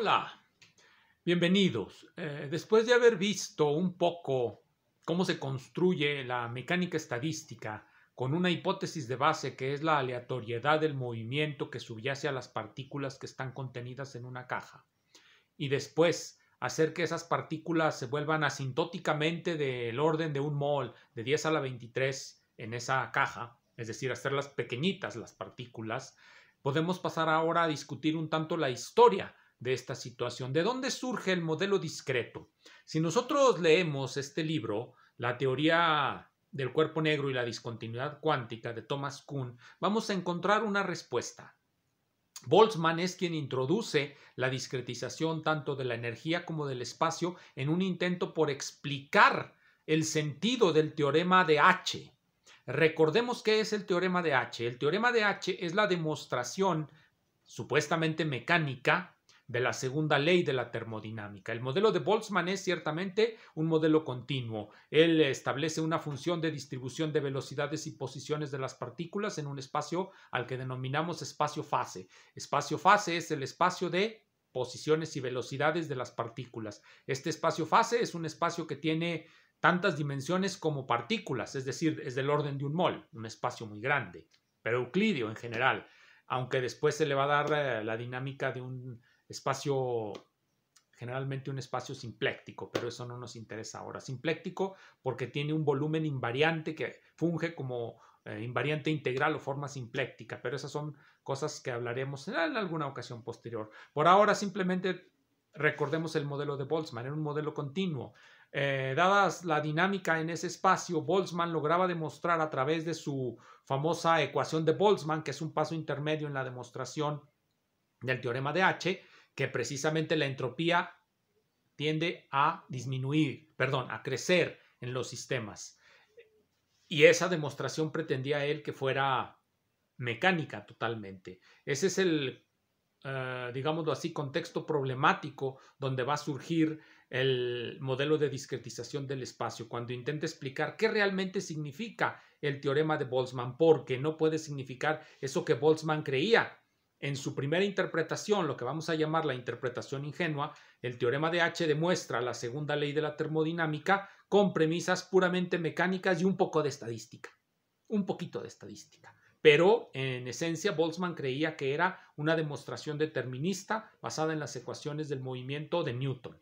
Hola, bienvenidos. Eh, después de haber visto un poco cómo se construye la mecánica estadística con una hipótesis de base que es la aleatoriedad del movimiento que subyace a las partículas que están contenidas en una caja, y después hacer que esas partículas se vuelvan asintóticamente del orden de un mol de 10 a la 23 en esa caja, es decir, hacerlas pequeñitas las partículas, podemos pasar ahora a discutir un tanto la historia de esta situación. ¿De dónde surge el modelo discreto? Si nosotros leemos este libro, La teoría del cuerpo negro y la discontinuidad cuántica de Thomas Kuhn, vamos a encontrar una respuesta. Boltzmann es quien introduce la discretización tanto de la energía como del espacio en un intento por explicar el sentido del teorema de H. Recordemos qué es el teorema de H. El teorema de H es la demostración supuestamente mecánica de la segunda ley de la termodinámica. El modelo de Boltzmann es ciertamente un modelo continuo. Él establece una función de distribución de velocidades y posiciones de las partículas en un espacio al que denominamos espacio-fase. Espacio-fase es el espacio de posiciones y velocidades de las partículas. Este espacio-fase es un espacio que tiene tantas dimensiones como partículas, es decir, es del orden de un mol, un espacio muy grande, pero euclídeo en general, aunque después se le va a dar eh, la dinámica de un espacio, generalmente un espacio simpléctico, pero eso no nos interesa ahora. Simpléctico porque tiene un volumen invariante que funge como eh, invariante integral o forma simpléctica, pero esas son cosas que hablaremos en alguna ocasión posterior. Por ahora simplemente recordemos el modelo de Boltzmann, era un modelo continuo. Dada eh, dadas la dinámica en ese espacio, Boltzmann lograba demostrar a través de su famosa ecuación de Boltzmann, que es un paso intermedio en la demostración del teorema de H, que precisamente la entropía tiende a disminuir, perdón, a crecer en los sistemas. Y esa demostración pretendía él que fuera mecánica totalmente. Ese es el, eh, digámoslo así, contexto problemático donde va a surgir el modelo de discretización del espacio, cuando intenta explicar qué realmente significa el teorema de Boltzmann, porque no puede significar eso que Boltzmann creía, en su primera interpretación, lo que vamos a llamar la interpretación ingenua, el teorema de H demuestra la segunda ley de la termodinámica con premisas puramente mecánicas y un poco de estadística. Un poquito de estadística. Pero en esencia, Boltzmann creía que era una demostración determinista basada en las ecuaciones del movimiento de Newton.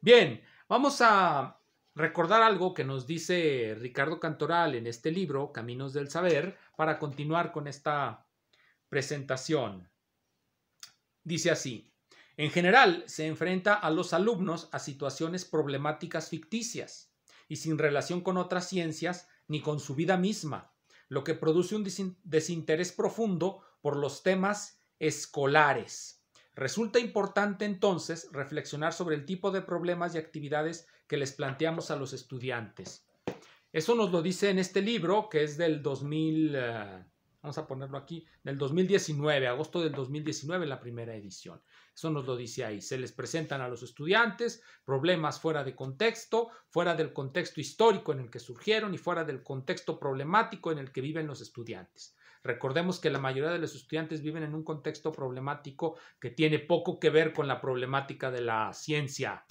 Bien, vamos a recordar algo que nos dice Ricardo Cantoral en este libro, Caminos del Saber, para continuar con esta presentación. Dice así, en general se enfrenta a los alumnos a situaciones problemáticas ficticias y sin relación con otras ciencias ni con su vida misma, lo que produce un desinterés profundo por los temas escolares. Resulta importante entonces reflexionar sobre el tipo de problemas y actividades que les planteamos a los estudiantes. Eso nos lo dice en este libro, que es del 2000 vamos a ponerlo aquí, del 2019, agosto del 2019, la primera edición. Eso nos lo dice ahí. Se les presentan a los estudiantes problemas fuera de contexto, fuera del contexto histórico en el que surgieron y fuera del contexto problemático en el que viven los estudiantes. Recordemos que la mayoría de los estudiantes viven en un contexto problemático que tiene poco que ver con la problemática de la ciencia.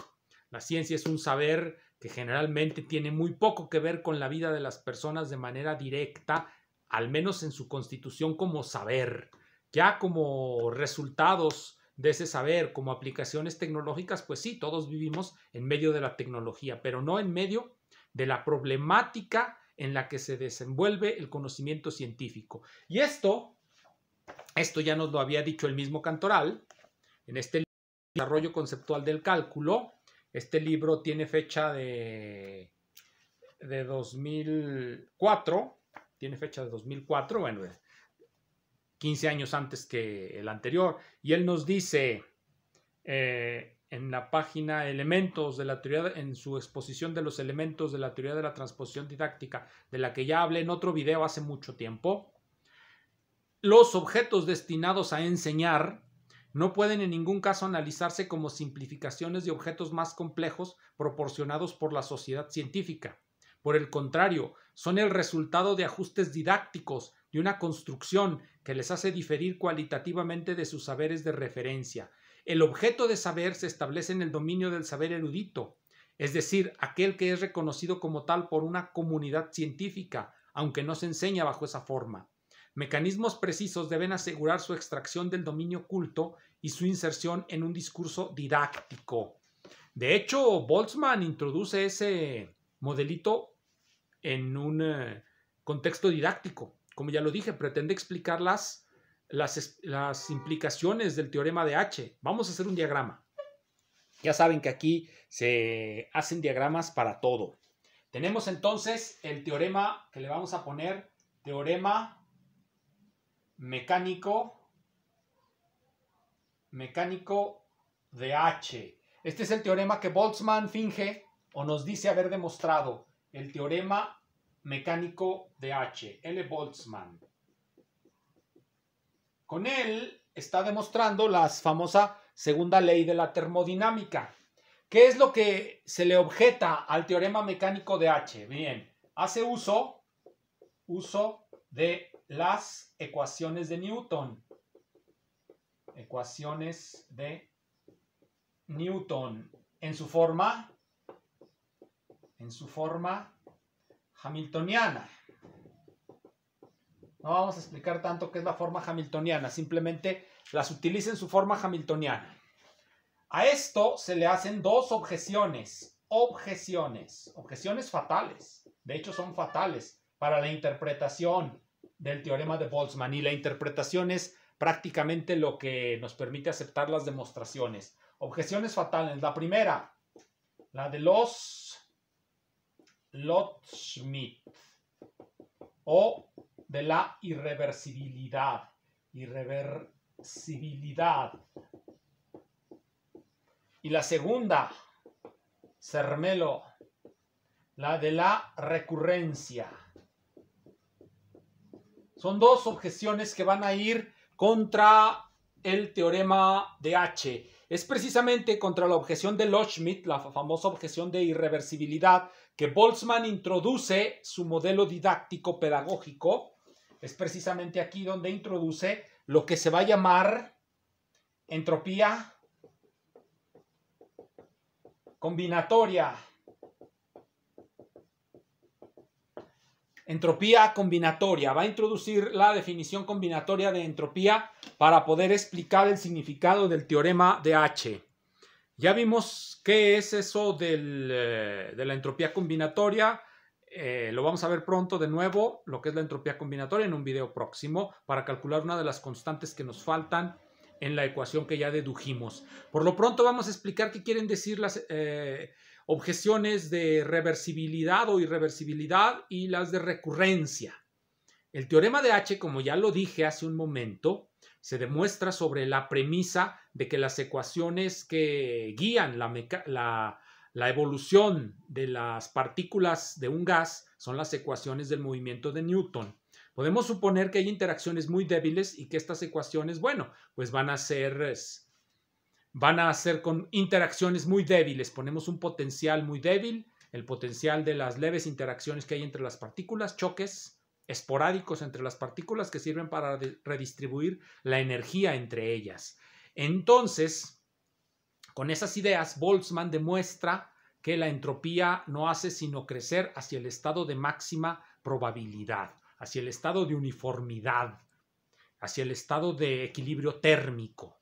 La ciencia es un saber que generalmente tiene muy poco que ver con la vida de las personas de manera directa al menos en su constitución como saber. Ya como resultados de ese saber, como aplicaciones tecnológicas, pues sí, todos vivimos en medio de la tecnología, pero no en medio de la problemática en la que se desenvuelve el conocimiento científico. Y esto, esto ya nos lo había dicho el mismo Cantoral en este libro, Desarrollo Conceptual del Cálculo. Este libro tiene fecha de, de 2004 tiene fecha de 2004, bueno, 15 años antes que el anterior. Y él nos dice eh, en la página Elementos de la teoría, en su exposición de los elementos de la teoría de la transposición didáctica, de la que ya hablé en otro video hace mucho tiempo, los objetos destinados a enseñar no pueden en ningún caso analizarse como simplificaciones de objetos más complejos proporcionados por la sociedad científica. Por el contrario, son el resultado de ajustes didácticos, de una construcción que les hace diferir cualitativamente de sus saberes de referencia. El objeto de saber se establece en el dominio del saber erudito, es decir, aquel que es reconocido como tal por una comunidad científica, aunque no se enseña bajo esa forma. Mecanismos precisos deben asegurar su extracción del dominio culto y su inserción en un discurso didáctico. De hecho, Boltzmann introduce ese modelito en un eh, contexto didáctico. Como ya lo dije, pretende explicar las, las implicaciones del teorema de H. Vamos a hacer un diagrama. Ya saben que aquí se hacen diagramas para todo. Tenemos entonces el teorema que le vamos a poner, teorema mecánico, mecánico de H. Este es el teorema que Boltzmann finge o nos dice haber demostrado el teorema mecánico de H, L. Boltzmann. Con él está demostrando la famosa segunda ley de la termodinámica. ¿Qué es lo que se le objeta al teorema mecánico de H? Bien, hace uso, uso de las ecuaciones de Newton. Ecuaciones de Newton en su forma en su forma hamiltoniana. No vamos a explicar tanto qué es la forma hamiltoniana, simplemente las utiliza en su forma hamiltoniana. A esto se le hacen dos objeciones, objeciones, objeciones fatales. De hecho, son fatales para la interpretación del teorema de Boltzmann y la interpretación es prácticamente lo que nos permite aceptar las demostraciones. Objeciones fatales. La primera, la de los Lot o de la irreversibilidad. Irreversibilidad. Y la segunda, Cermelo, la de la recurrencia. Son dos objeciones que van a ir contra el teorema de H. Es precisamente contra la objeción de Lotschmidt... la famosa objeción de irreversibilidad, que Boltzmann introduce su modelo didáctico pedagógico, es precisamente aquí donde introduce lo que se va a llamar entropía combinatoria. Entropía combinatoria. Va a introducir la definición combinatoria de entropía para poder explicar el significado del teorema de H. Ya vimos qué es eso eh, de la entropía combinatoria. Eh, lo vamos a ver pronto de nuevo, lo que es la entropía combinatoria en un video próximo para calcular una de las constantes que nos faltan en la ecuación que ya dedujimos. Por lo pronto vamos a explicar qué quieren decir las eh, objeciones de reversibilidad o irreversibilidad y las de recurrencia. El teorema de H, como ya lo dije hace un momento, se demuestra sobre la premisa de que las ecuaciones que guían la, evolución de las partículas de un gas son las ecuaciones del movimiento de Newton. Podemos suponer que hay interacciones muy débiles y que estas ecuaciones, bueno, pues van a ser, van a ser con interacciones muy débiles. Ponemos un potencial muy débil, el potencial de las leves interacciones que hay entre las partículas, choques, esporádicos entre las partículas que sirven para redistribuir la energía entre ellas. Entonces, con esas ideas, Boltzmann demuestra que la entropía no hace sino crecer hacia el estado de máxima probabilidad, hacia el estado de uniformidad, hacia el estado de equilibrio térmico.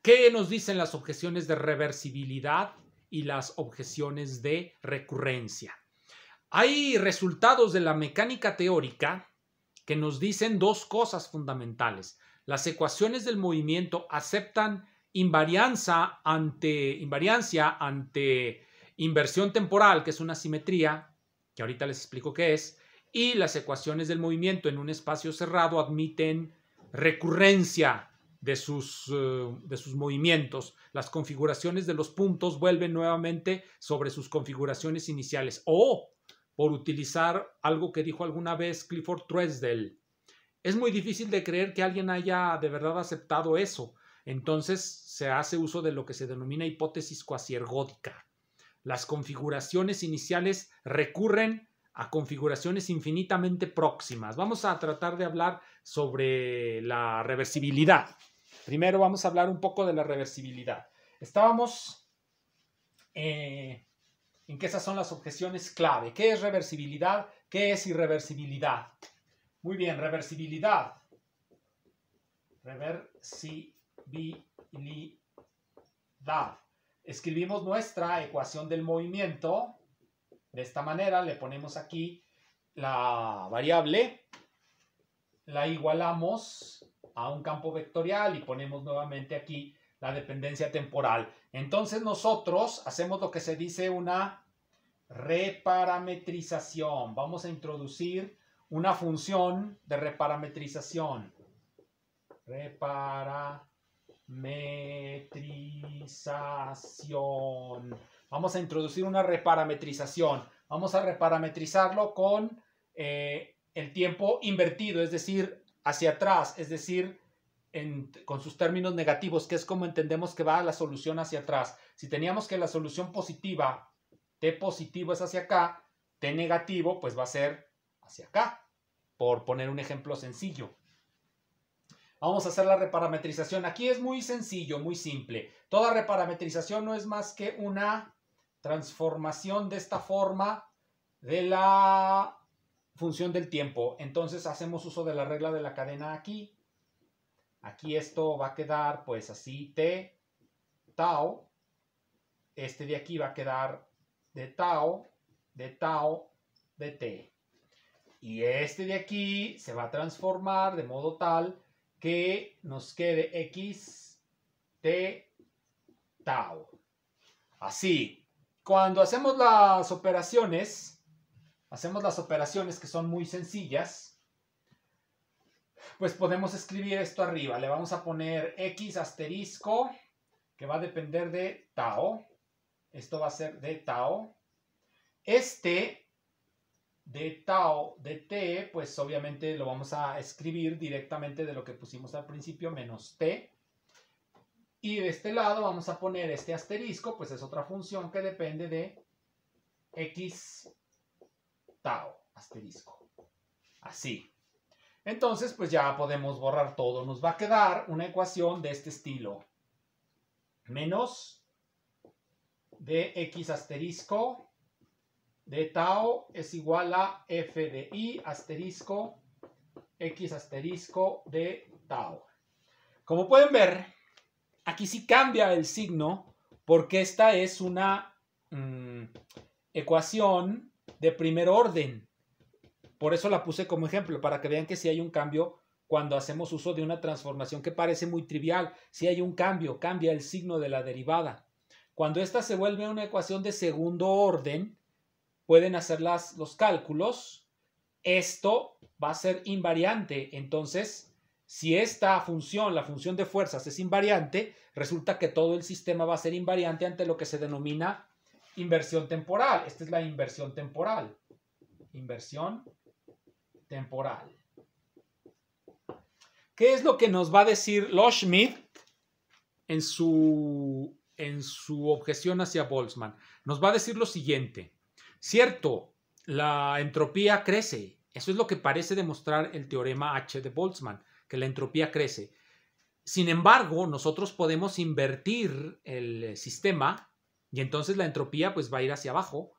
¿Qué nos dicen las objeciones de reversibilidad y las objeciones de recurrencia? Hay resultados de la mecánica teórica que nos dicen dos cosas fundamentales. Las ecuaciones del movimiento aceptan invarianza ante, invariancia ante inversión temporal, que es una simetría, que ahorita les explico qué es, y las ecuaciones del movimiento en un espacio cerrado admiten recurrencia de sus, eh, de sus movimientos. Las configuraciones de los puntos vuelven nuevamente sobre sus configuraciones iniciales o por utilizar algo que dijo alguna vez Clifford Tresdell. Es muy difícil de creer que alguien haya de verdad aceptado eso. Entonces se hace uso de lo que se denomina hipótesis cuasiergótica. Las configuraciones iniciales recurren a configuraciones infinitamente próximas. Vamos a tratar de hablar sobre la reversibilidad. Primero vamos a hablar un poco de la reversibilidad. Estábamos eh, en que esas son las objeciones clave. ¿Qué es reversibilidad? ¿Qué es irreversibilidad? Muy bien, reversibilidad. Reversibilidad. Escribimos nuestra ecuación del movimiento. De esta manera le ponemos aquí la variable, la igualamos a un campo vectorial y ponemos nuevamente aquí la dependencia temporal. Entonces nosotros hacemos lo que se dice una reparametrización. Vamos a introducir una función de reparametrización. Reparametrización. Vamos a introducir una reparametrización. Vamos a reparametrizarlo con eh, el tiempo invertido, es decir, hacia atrás, es decir, con sus términos negativos, que es como entendemos que va la solución hacia atrás. Si teníamos que la solución positiva, T positivo es hacia acá, T negativo pues va a ser hacia acá, por poner un ejemplo sencillo. Vamos a hacer la reparametrización. Aquí es muy sencillo, muy simple. Toda reparametrización no es más que una transformación de esta forma de la función del tiempo. Entonces hacemos uso de la regla de la cadena aquí. Aquí esto va a quedar pues así T, tau. Este de aquí va a quedar de tau, de tau, de T. Y este de aquí se va a transformar de modo tal que nos quede X, T, tau. Así, cuando hacemos las operaciones, hacemos las operaciones que son muy sencillas, pues podemos escribir esto arriba. Le vamos a poner X asterisco, que va a depender de tau. Esto va a ser de tau. Este de tau de t, pues obviamente lo vamos a escribir directamente de lo que pusimos al principio, menos t. Y de este lado vamos a poner este asterisco, pues es otra función que depende de x tau, asterisco. Así. Entonces, pues ya podemos borrar todo. Nos va a quedar una ecuación de este estilo. Menos de x asterisco de tau es igual a f de i asterisco x asterisco de tau. Como pueden ver, aquí sí cambia el signo porque esta es una mm, ecuación de primer orden. Por eso la puse como ejemplo, para que vean que si hay un cambio cuando hacemos uso de una transformación que parece muy trivial. Si hay un cambio, cambia el signo de la derivada. Cuando esta se vuelve una ecuación de segundo orden, pueden hacer los cálculos. Esto va a ser invariante. Entonces, si esta función, la función de fuerzas, es invariante, resulta que todo el sistema va a ser invariante ante lo que se denomina inversión temporal. Esta es la inversión temporal. Inversión temporal. ¿Qué es lo que nos va a decir Schmidt en su, en su objeción hacia Boltzmann? Nos va a decir lo siguiente. Cierto, la entropía crece. Eso es lo que parece demostrar el teorema H de Boltzmann, que la entropía crece. Sin embargo, nosotros podemos invertir el eh, sistema y entonces la entropía pues va a ir hacia abajo.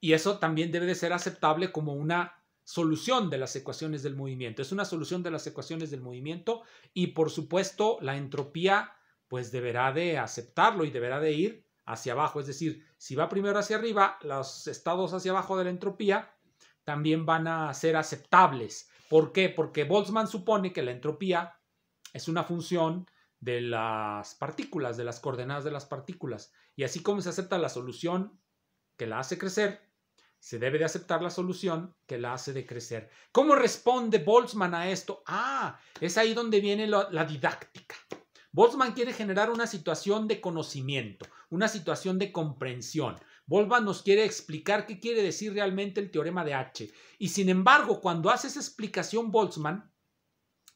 Y eso también debe de ser aceptable como una solución de las ecuaciones del movimiento. Es una solución de las ecuaciones del movimiento y por supuesto la entropía pues deberá de aceptarlo y deberá de ir hacia abajo. Es decir, si va primero hacia arriba, los estados hacia abajo de la entropía también van a ser aceptables. ¿Por qué? Porque Boltzmann supone que la entropía es una función de las partículas, de las coordenadas de las partículas. Y así como se acepta la solución que la hace crecer, se debe de aceptar la solución que la hace de crecer. ¿Cómo responde Boltzmann a esto? Ah, es ahí donde viene la didáctica. Boltzmann quiere generar una situación de conocimiento, una situación de comprensión. Boltzmann nos quiere explicar qué quiere decir realmente el teorema de H. Y sin embargo, cuando hace esa explicación Boltzmann,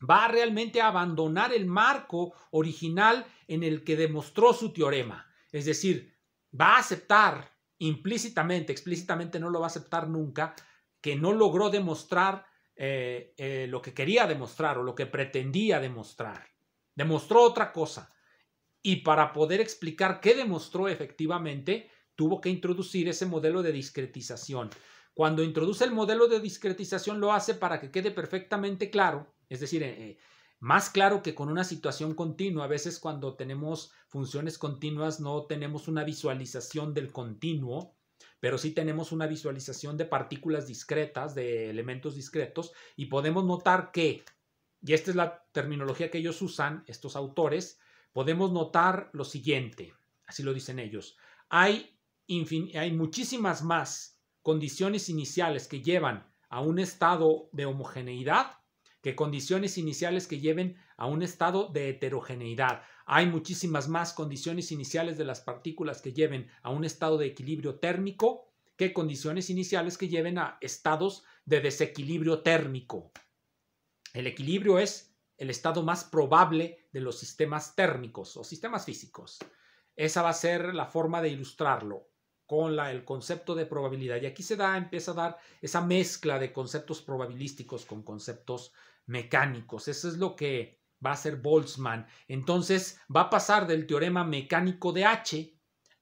va realmente a abandonar el marco original en el que demostró su teorema. Es decir, va a aceptar implícitamente, explícitamente no lo va a aceptar nunca, que no logró demostrar eh, eh, lo que quería demostrar o lo que pretendía demostrar. Demostró otra cosa. Y para poder explicar qué demostró efectivamente, tuvo que introducir ese modelo de discretización. Cuando introduce el modelo de discretización lo hace para que quede perfectamente claro, es decir, eh, más claro que con una situación continua, a veces cuando tenemos funciones continuas no tenemos una visualización del continuo, pero sí tenemos una visualización de partículas discretas, de elementos discretos, y podemos notar que, y esta es la terminología que ellos usan, estos autores, podemos notar lo siguiente, así lo dicen ellos, hay, hay muchísimas más condiciones iniciales que llevan a un estado de homogeneidad que condiciones iniciales que lleven a un estado de heterogeneidad. Hay muchísimas más condiciones iniciales de las partículas que lleven a un estado de equilibrio térmico que condiciones iniciales que lleven a estados de desequilibrio térmico. El equilibrio es el estado más probable de los sistemas térmicos o sistemas físicos. Esa va a ser la forma de ilustrarlo con el concepto de probabilidad. Y aquí se da, empieza a dar esa mezcla de conceptos probabilísticos con conceptos mecánicos. Eso es lo que va a hacer Boltzmann. Entonces va a pasar del teorema mecánico de H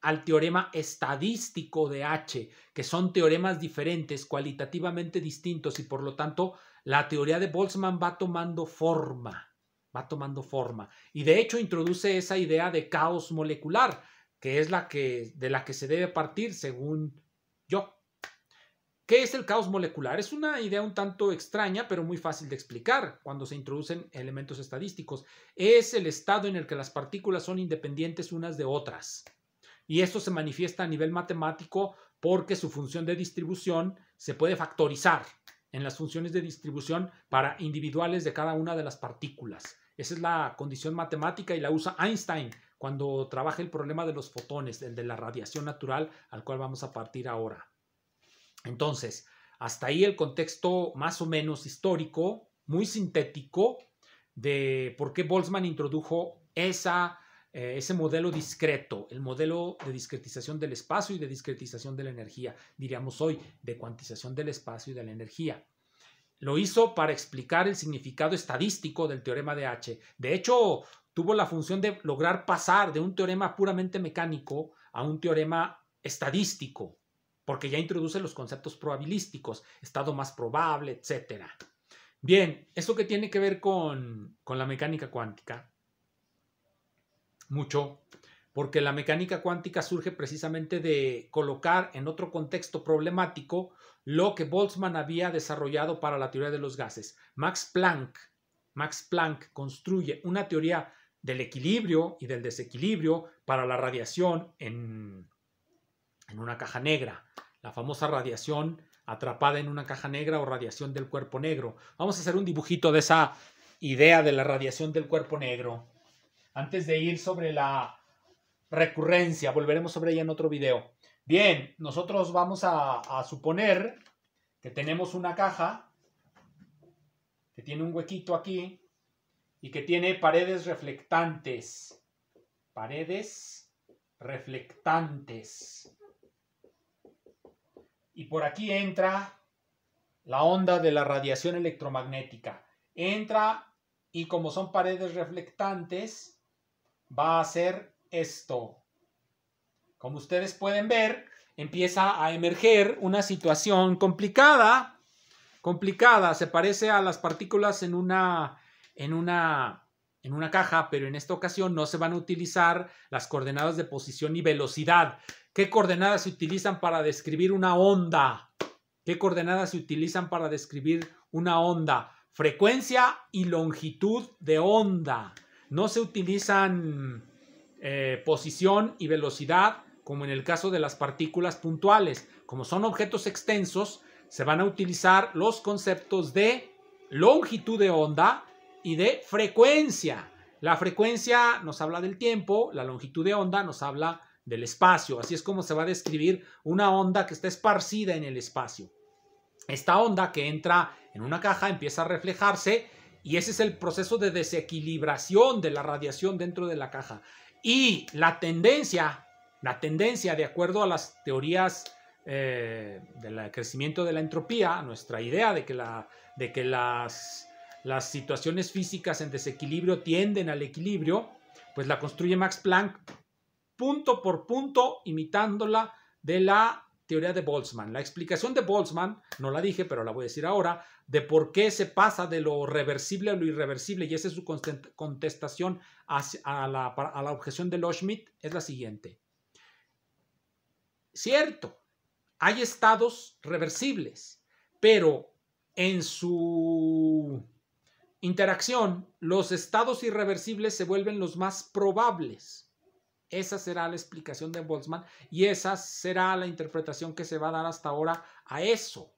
al teorema estadístico de H, que son teoremas diferentes, cualitativamente distintos y por lo tanto la teoría de Boltzmann va tomando forma, va tomando forma. Y de hecho introduce esa idea de caos molecular, que es la que de la que se debe partir según yo. ¿Qué es el caos molecular? Es una idea un tanto extraña, pero muy fácil de explicar cuando se introducen elementos estadísticos. Es el estado en el que las partículas son independientes unas de otras. Y esto se manifiesta a nivel matemático porque su función de distribución se puede factorizar en las funciones de distribución para individuales de cada una de las partículas. Esa es la condición matemática y la usa Einstein cuando trabaja el problema de los fotones, el de la radiación natural al cual vamos a partir ahora. Entonces, hasta ahí el contexto más o menos histórico, muy sintético, de por qué Boltzmann introdujo eh, ese modelo discreto, el modelo de discretización del espacio y de discretización de la energía, diríamos hoy, de cuantización del espacio y de la energía. Lo hizo para explicar el significado estadístico del teorema de H. De hecho, tuvo la función de lograr pasar de un teorema puramente mecánico a un teorema estadístico, porque ya introduce los conceptos probabilísticos, estado más probable, etc. Bien, ¿esto que tiene que ver con, con la mecánica cuántica? Mucho, porque la mecánica cuántica surge precisamente de colocar en otro contexto problemático lo que Boltzmann había desarrollado para la teoría de los gases. Max Planck, Max Planck construye una teoría del equilibrio y del desequilibrio para la radiación en, en una caja negra, la famosa radiación atrapada en una caja negra o radiación del cuerpo negro. Vamos a hacer un dibujito de esa idea de la radiación del cuerpo negro. Antes de ir sobre la recurrencia, volveremos sobre ella en otro video. Bien, nosotros vamos a, suponer que tenemos una caja que tiene un huequito aquí y que tiene paredes reflectantes. Paredes reflectantes. Y por aquí entra la onda de la radiación electromagnética. Entra y como son paredes reflectantes, va a hacer esto. Como ustedes pueden ver, empieza a emerger una situación complicada, complicada, se parece a las partículas en una en una en una caja, pero en esta ocasión no se van a utilizar las coordenadas de posición y velocidad, ¿Qué coordenadas se utilizan para describir una onda? ¿Qué coordenadas se utilizan para describir una onda? Frecuencia y longitud de onda. No se utilizan eh, posición y velocidad como en el caso de las partículas puntuales. Como son objetos extensos, se van a utilizar los conceptos de longitud de onda y de frecuencia. La frecuencia nos habla del tiempo, la longitud de onda nos habla del espacio. Así es como se va a describir una onda que está esparcida en el espacio. Esta onda que entra en una caja empieza a reflejarse y ese es el proceso de desequilibración de la radiación dentro de la caja. Y la tendencia, la tendencia de acuerdo a las teorías eh, del crecimiento de la entropía, nuestra idea de que, las situaciones físicas en desequilibrio tienden al equilibrio, pues la construye Max Planck punto por punto imitándola de la teoría de Boltzmann. La explicación de Boltzmann, no la dije, pero la voy a decir ahora, de por qué se pasa de lo reversible a lo irreversible, y esa es su contestación a la, a la objeción de Loschmidt, es la siguiente. Cierto, hay estados reversibles, pero en su interacción, los estados irreversibles se vuelven los más probables. Esa será la explicación de Boltzmann y esa será la interpretación que se va a dar hasta ahora a eso.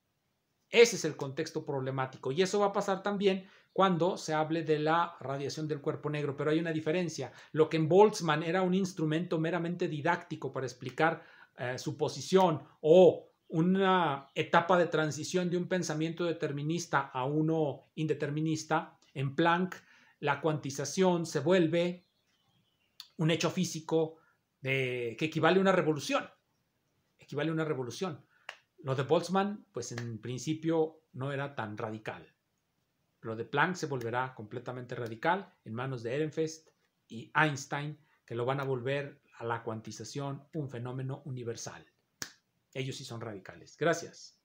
Ese es el contexto problemático y eso va a pasar también cuando se hable de la radiación del cuerpo negro, pero hay una diferencia. Lo que en Boltzmann era un instrumento meramente didáctico para explicar eh, su posición o una etapa de transición de un pensamiento determinista a uno indeterminista, en Planck la cuantización se vuelve un hecho físico que equivale a una revolución. Equivale a una revolución. Lo de Boltzmann, pues en principio no era tan radical. Lo de Planck se volverá completamente radical en manos de Ehrenfest y Einstein, que lo van a volver a la cuantización un fenómeno universal. Ellos sí son radicales. Gracias.